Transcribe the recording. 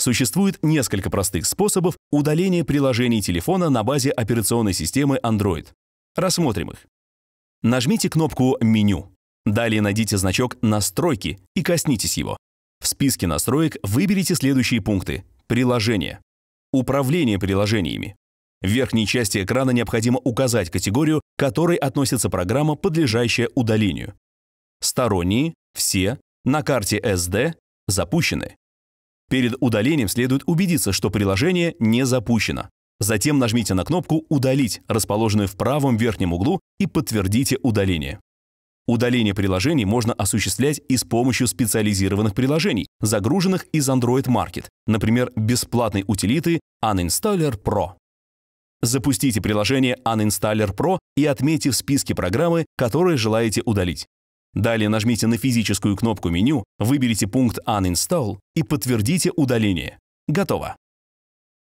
Существует несколько простых способов удаления приложений телефона на базе операционной системы Android. Рассмотрим их. Нажмите кнопку «Меню». Далее найдите значок «Настройки» и коснитесь его. В списке настроек выберите следующие пункты. Приложения. Управление приложениями. В верхней части экрана необходимо указать категорию, к которой относится программа, подлежащая удалению. Сторонние, все, на карте SD, запущены. Перед удалением следует убедиться, что приложение не запущено. Затем нажмите на кнопку «Удалить», расположенную в правом верхнем углу, и подтвердите удаление. Удаление приложений можно осуществлять и с помощью специализированных приложений, загруженных из Android Market, например, бесплатной утилиты Uninstaller Pro. Запустите приложение Uninstaller Pro и отметьте в списке программы, которые желаете удалить. Далее нажмите на физическую кнопку меню, выберите пункт Uninstall и подтвердите удаление. Готово.